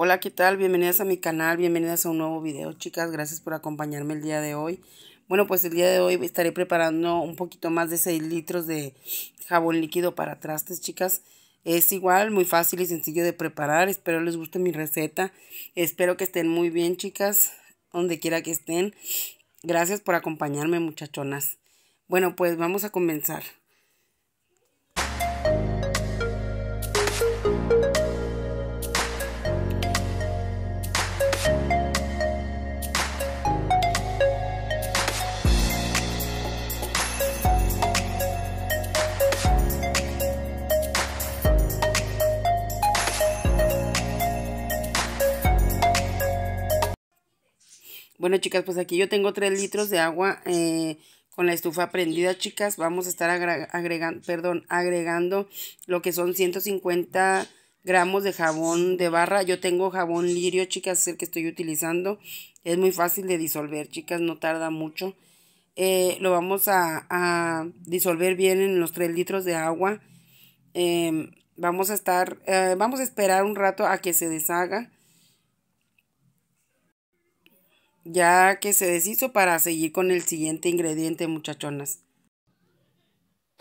Hola, ¿qué tal? Bienvenidas a mi canal, bienvenidas a un nuevo video, chicas. Gracias por acompañarme el día de hoy. Bueno, pues el día de hoy estaré preparando un poquito más de 6 litros de jabón líquido para trastes, chicas. Es igual, muy fácil y sencillo de preparar. Espero les guste mi receta. Espero que estén muy bien, chicas, donde quiera que estén. Gracias por acompañarme, muchachonas. Bueno, pues vamos a comenzar. Bueno, chicas, pues aquí yo tengo 3 litros de agua eh, con la estufa prendida, chicas. Vamos a estar agregando, perdón, agregando lo que son 150 gramos de jabón de barra. Yo tengo jabón lirio, chicas, es el que estoy utilizando. Es muy fácil de disolver, chicas, no tarda mucho. Eh, lo vamos a, disolver bien en los 3 litros de agua. Em, vamos a estar, eh, vamos a esperar un rato a que se deshaga. ya que se deshizo para seguir con el siguiente ingrediente, muchachonas.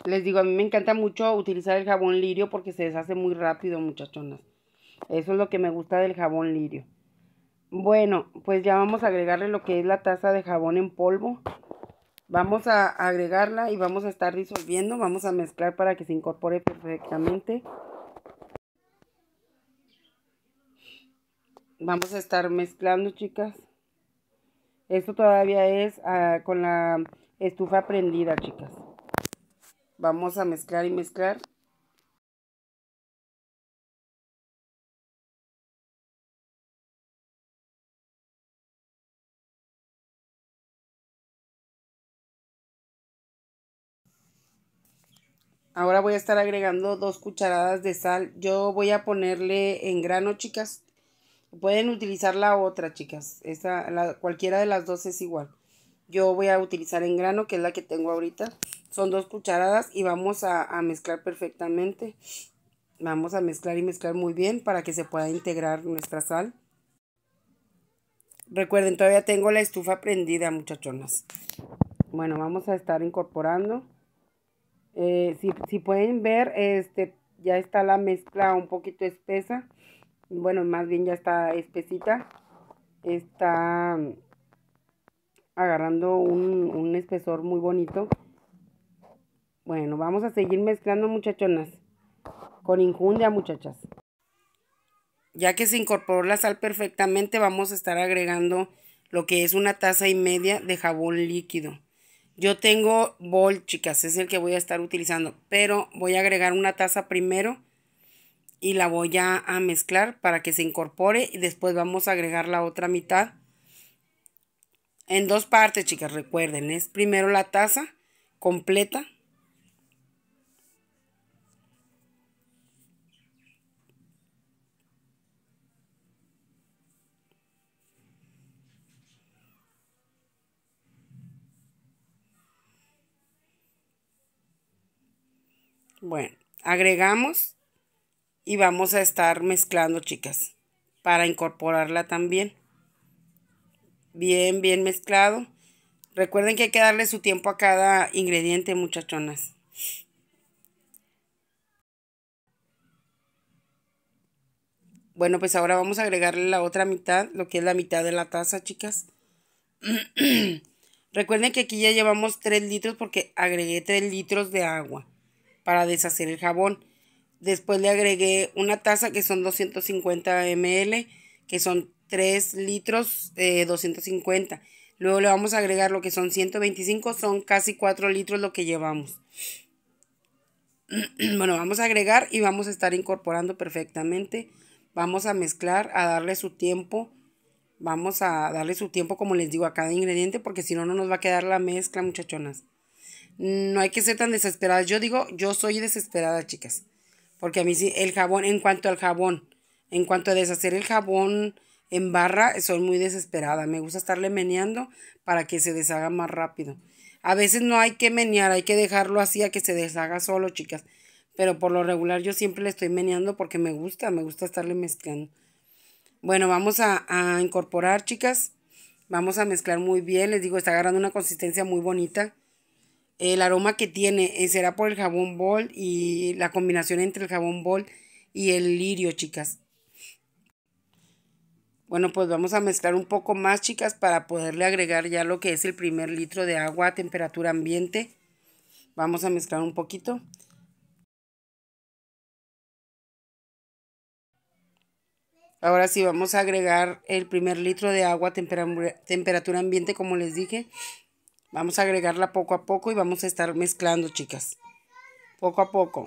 Les digo, a mí me encanta mucho utilizar el jabón lirio porque se deshace muy rápido, muchachonas. Eso es lo que me gusta del jabón lirio. Bueno, pues ya vamos a agregarle lo que es la taza de jabón en polvo. Vamos a agregarla y vamos a estar disolviendo. Vamos a mezclar para que se incorpore perfectamente. Vamos a estar mezclando, chicas. Esto todavía es ah, con la estufa prendida, chicas. Vamos a mezclar y mezclar. Ahora voy a estar agregando dos cucharadas de sal. Yo voy a ponerle en grano, chicas. Pueden utilizar la otra, chicas. la, cualquiera de las dos es igual. Yo voy a utilizar en grano, que es la que tengo ahorita. Son dos cucharadas y vamos a, mezclar perfectamente. Vamos a mezclar y mezclar muy bien para que se pueda integrar nuestra sal. Recuerden, todavía tengo la estufa prendida, muchachonas. Bueno, vamos a estar incorporando. Eh, si, si pueden ver, este, ya está la mezcla un poquito espesa bueno, más bien ya está espesita, está mm, agarrando un, espesor muy bonito. Bueno, vamos a seguir mezclando muchachonas, con injundia muchachas. Ya que se incorporó la sal perfectamente, vamos a estar agregando lo que es una taza y media de jabón líquido. Yo tengo bol, chicas, es el que voy a estar utilizando, pero voy a agregar una taza primero y la voy a, mezclar para que se incorpore y después vamos a agregar la otra mitad en dos partes, chicas, recuerden, es primero la taza completa. Bueno, agregamos y vamos a estar mezclando, chicas, para incorporarla también. Bien, bien mezclado. Recuerden que hay que darle su tiempo a cada ingrediente, muchachonas. Bueno, pues ahora vamos a agregarle la otra mitad, lo que es la mitad de la taza, chicas. Recuerden que aquí ya llevamos 3 litros porque agregué 3 litros de agua para deshacer el jabón. Después le agregué una taza que son 250 ml, que son 3 litros 250. Eh, Luego le vamos a agregar lo que son 125, son casi 4 litros lo que llevamos. bueno, vamos a agregar y vamos a estar incorporando perfectamente. Vamos a mezclar, a darle su tiempo. Vamos a darle su tiempo, como les digo, a cada ingrediente, porque si no, no nos va a quedar la mezcla, muchachonas. No hay que ser tan desesperadas. Yo digo, yo soy desesperada, chicas. Porque a mí sí, el jabón, en cuanto al jabón, en cuanto a deshacer el jabón en barra, soy muy desesperada. Me gusta estarle meneando para que se deshaga más rápido. A veces no hay que menear, hay que dejarlo así a que se deshaga solo, chicas. Pero por lo regular yo siempre le estoy meneando porque me gusta, me gusta estarle mezclando. Bueno, vamos a, incorporar, chicas. Vamos a mezclar muy bien. Les digo, está agarrando una consistencia muy bonita el aroma que tiene eh, será por el jabón Bol y la combinación entre el jabón Bol y el lirio, chicas. Bueno, pues vamos a mezclar un poco más, chicas, para poderle agregar ya lo que es el primer litro de agua a temperatura ambiente. Vamos a mezclar un poquito. Ahora sí, vamos a agregar el primer litro de agua a temperatura ambiente, como les dije. Vamos a agregarla poco a poco y vamos a estar mezclando, chicas. Poco a poco.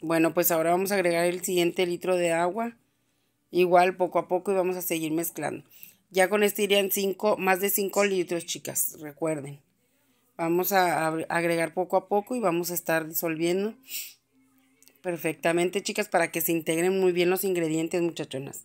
Bueno, pues ahora vamos a agregar el siguiente litro de agua. Igual poco a poco y vamos a seguir mezclando. Ya con este irían 5, más de 5 litros, chicas, recuerden. Vamos a agregar poco a poco y vamos a estar disolviendo perfectamente, chicas, para que se integren muy bien los ingredientes, muchachonas.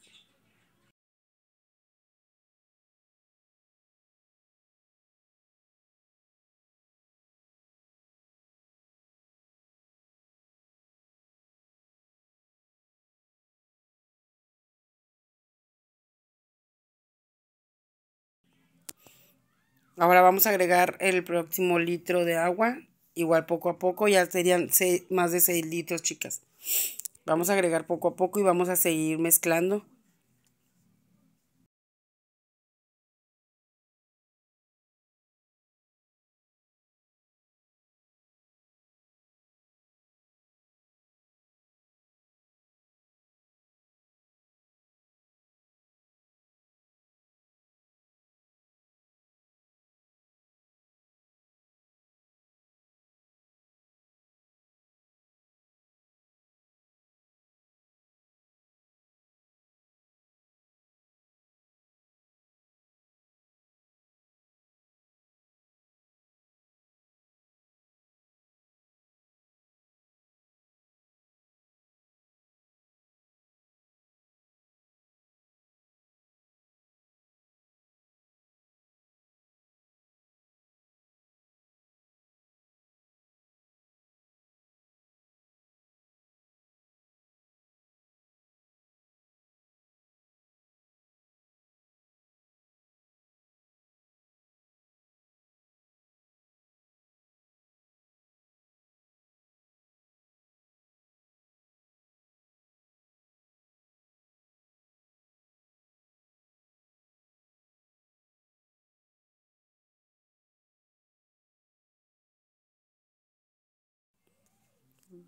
Ahora vamos a agregar el próximo litro de agua. Igual poco a poco, ya serían más de 6 litros, chicas. Vamos a agregar poco a poco y vamos a seguir mezclando.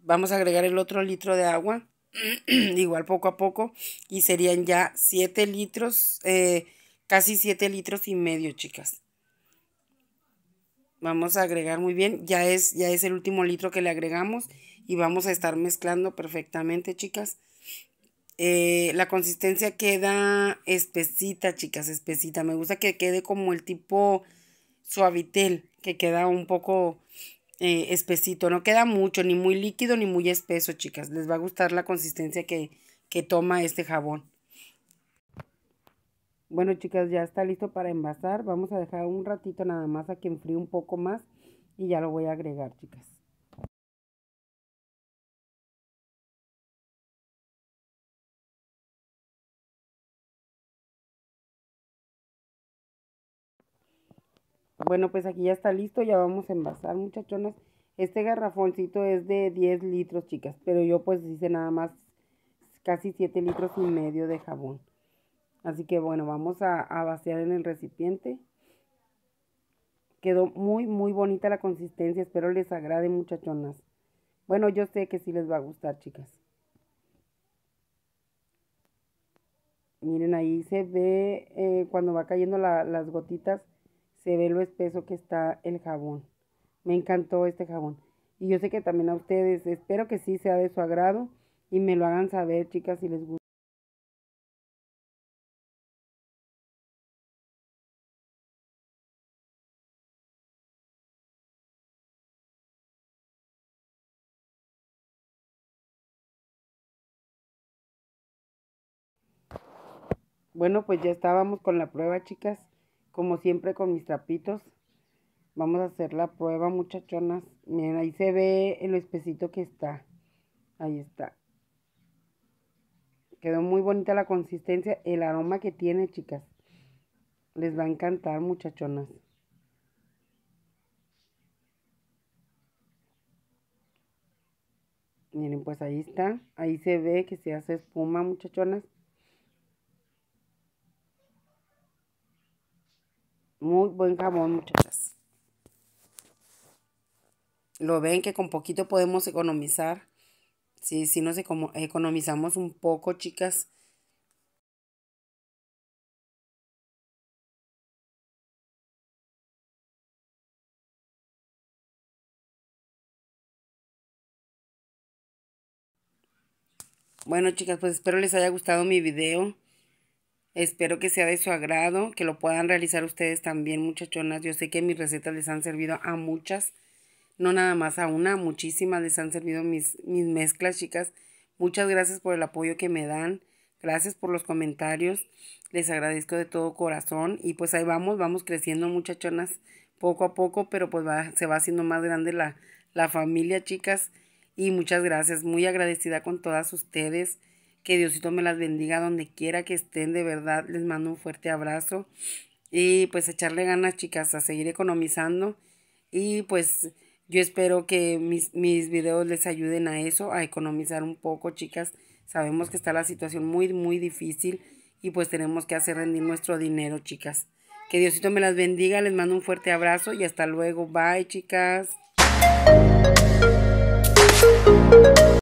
vamos a agregar el otro litro de agua, igual poco a poco, y serían ya 7 litros, eh, casi 7 litros y medio, chicas. Vamos a agregar muy bien, ya es, ya es el último litro que le agregamos y vamos a estar mezclando perfectamente, chicas. Eh, la consistencia queda espesita, chicas, espesita. Me gusta que quede como el tipo suavitel, que queda un poco eh, espesito, no queda mucho, ni muy líquido ni muy espeso, chicas. Les va a gustar la consistencia que, que toma este jabón. Bueno, chicas, ya está listo para envasar. Vamos a dejar un ratito nada más a que enfríe un poco más y ya lo voy a agregar, chicas. Bueno, pues aquí ya está listo, ya vamos a envasar, muchachonas. Este garrafoncito es de 10 litros, chicas, pero yo pues hice nada más casi 7 litros y medio de jabón. Así que bueno, vamos a, vaciar en el recipiente. Quedó muy, muy bonita la consistencia, espero les agrade, muchachonas. Bueno, yo sé que sí les va a gustar, chicas. Miren, ahí se ve eh, cuando va cayendo las gotitas se ve lo espeso que está el jabón. Me encantó este jabón. Y yo sé que también a ustedes, espero que sí sea de su agrado y me lo hagan saber, chicas, si les gusta. Bueno, pues ya estábamos con la prueba, chicas como siempre con mis trapitos. Vamos a hacer la prueba, muchachonas. Miren, ahí se ve el espesito que está. Ahí está. Quedó muy bonita la consistencia, el aroma que tiene, chicas. Les va a encantar, muchachonas. Miren, pues ahí está. Ahí se ve que se hace espuma, muchachonas. Muy buen jamón, muchachas. Lo ven que con poquito podemos economizar. Sí, sí nos economizamos un poco, chicas. Bueno, chicas, pues espero les haya gustado mi video. Espero que sea de su agrado, que lo puedan realizar ustedes también, muchachonas. Yo sé que mis recetas les han servido a muchas, no nada más a una, muchísimas les han servido mis, mis mezclas, chicas. Muchas gracias por el apoyo que me dan. Gracias por los comentarios. Les agradezco de todo corazón. Y pues ahí vamos, vamos creciendo, muchachonas, poco a poco, pero pues va, se va haciendo más grande la, la familia, chicas. Y muchas gracias. Muy agradecida con todas ustedes. Que Diosito me las bendiga donde quiera que estén, de verdad. Les mando un fuerte abrazo. Y pues echarle ganas, chicas, a seguir economizando. Y pues yo espero que mis, videos les ayuden a eso, a economizar un poco, chicas. Sabemos que está la situación muy, muy difícil y pues tenemos que hacer rendir nuestro dinero, chicas. Que Diosito me las bendiga, les mando un fuerte abrazo y hasta luego. Bye, chicas.